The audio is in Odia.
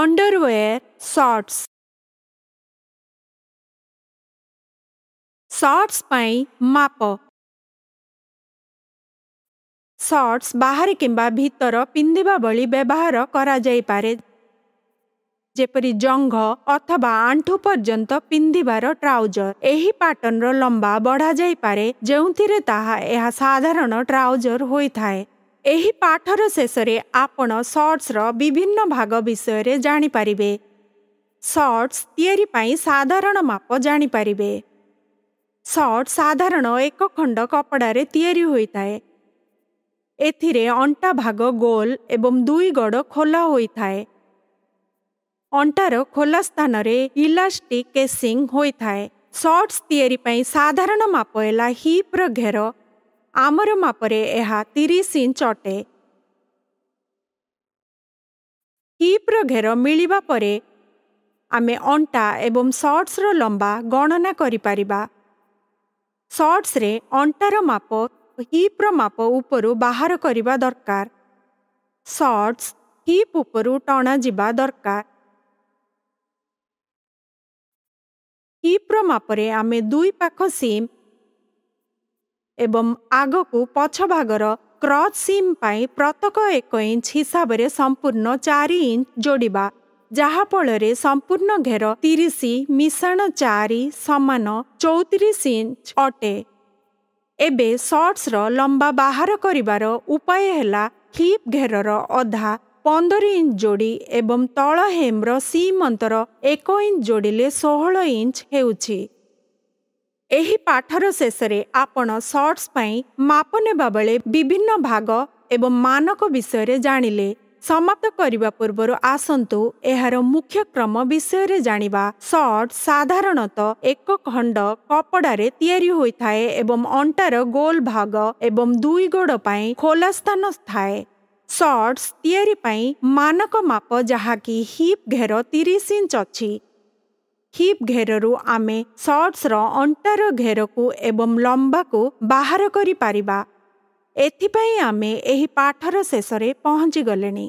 underwear shorts shorts ପାଇଁ ମାପ shorts ବାହାରେ କିମ୍ବା ଭିତର ପିନ୍ଧିବା ଭଳି ବ୍ୟବହାର କରାଯାଇପାରେ ଯେପରି ଜଙ୍ଘ ଅଥବା ଆଣ୍ଠୁ ପର୍ଯ୍ୟନ୍ତ ପିନ୍ଧିବାର ଟ୍ରାଉଜର ଏହି ପାଟର୍ଣ୍ଣର ଲମ୍ବା ବଢ଼ାଯାଇପାରେ ଯେଉଁଥିରେ ତାହା ଏହା ସାଧାରଣ ଟ୍ରାଉଜର ହୋଇଥାଏ ଏହି ପାଠର ଶେଷରେ ଆପଣ ସର୍ଟସ୍ର ବିଭିନ୍ନ ଭାଗ ବିଷୟରେ ଜାଣିପାରିବେ ସର୍ଟସ୍ ତିଆରି ପାଇଁ ସାଧାରଣ ମାପ ଜାଣିପାରିବେ ସର୍ଟ ସାଧାରଣ ଏକ ଖଣ୍ଡ କପଡ଼ାରେ ତିଆରି ହୋଇଥାଏ ଏଥିରେ ଅଣ୍ଟା ଭାଗ ଗୋଲ ଏବଂ ଦୁଇ ଗଡ଼ ଖୋଲା ହୋଇଥାଏ ଅଣ୍ଟାର ଖୋଲା ସ୍ଥାନରେ ଇଲାଷ୍ଟିକ୍ କେସିଂ ହୋଇଥାଏ ସର୍ଟସ୍ ତିଆରି ପାଇଁ ସାଧାରଣ ମାପ ହେଲା ହିପ୍ର ଘେର ଆମର ମାପରେ ଏହା ତିରିଶ ଇଞ୍ଚ ଅଟେ ହିପ୍ର ଘେର ମିଳିବା ପରେ ଆମେ ଅଣ୍ଟା ଏବଂ ସର୍ଟସ୍ର ଲମ୍ବା ଗଣନା କରିପାରିବା ସର୍ଟସ୍ରେ ଅଣ୍ଟାର ମାପ ହିପ୍ର ମାପ ଉପରୁ ବାହାର କରିବା ଦରକାର ସର୍ଟସ୍ ହିପ୍ ଉପରୁ ଟଣାଯିବା ଦରକାର ହିପ୍ର ମାପରେ ଆମେ ଦୁଇ ପାଖ ସିମ୍ ଏବଂ ଆଗକୁ ପଛ ଭାଗର କ୍ରଚ୍ ସିମ୍ ପାଇଁ ପ୍ରତ୍ୟେକ ଏକ ଇଞ୍ଚ ହିସାବରେ ସମ୍ପୂର୍ଣ୍ଣ ଚାରି ଇଞ୍ଚ ଯୋଡ଼ିବା ଯାହାଫଳରେ ସମ୍ପୂର୍ଣ୍ଣ ଘେର ତିରିଶ ମିଶାଣ ଚାରି ସମାନ ଚଉତିରିଶ ଇଞ୍ଚ ଅଟେ ଏବେ ସର୍ଟସ୍ର ଲମ୍ବା ବାହାର କରିବାର ଉପାୟ ହେଲା ହିପ୍ ଘେରର ଅଧା ପନ୍ଦର ଇଞ୍ଚ ଯୋଡ଼ି ଏବଂ ତଳ ହେମ୍ର ସିମ୍ ଅନ୍ତର ଏକ ଇଞ୍ଚ ଯୋଡ଼ିଲେ ଷୋହଳ ଇଞ୍ଚ ହେଉଛି ଏହି ପାଠର ଶେଷରେ ଆପଣ ସର୍ଟସ୍ ପାଇଁ ମାପ ନେବା ବେଳେ ବିଭିନ୍ନ ଭାଗ ଏବଂ ମାନକ ବିଷୟରେ ଜାଣିଲେ ସମାପ୍ତ କରିବା ପୂର୍ବରୁ ଆସନ୍ତୁ ଏହାର ମୁଖ୍ୟ କ୍ରମ ବିଷୟରେ ଜାଣିବା ସର୍ଟ ସାଧାରଣତଃ ଏକ ଖଣ୍ଡ କପଡ଼ାରେ ତିଆରି ହୋଇଥାଏ ଏବଂ ଅଣ୍ଟାର ଗୋଲ ଭାଗ ଏବଂ ଦୁଇ ଗୋଡ଼ ପାଇଁ ଖୋଲା ସ୍ଥାନ ଥାଏ ସର୍ଟସ୍ ତିଆରି ପାଇଁ ମାନକ ମାପ ଯାହାକି ହିପ୍ ଘେର ତିରିଶ ଇଞ୍ଚ ଅଛି ହିପ୍ ଘେରରୁ ଆମେ ସର୍ଟସର ଅଣ୍ଟାର ଘେରକୁ ଏବଂ ଲମ୍ବାକୁ ବାହାର କରିପାରିବା ଏଥିପାଇଁ ଆମେ ଏହି ପାଠର ଶେଷରେ ପହଞ୍ଚିଗଲେଣି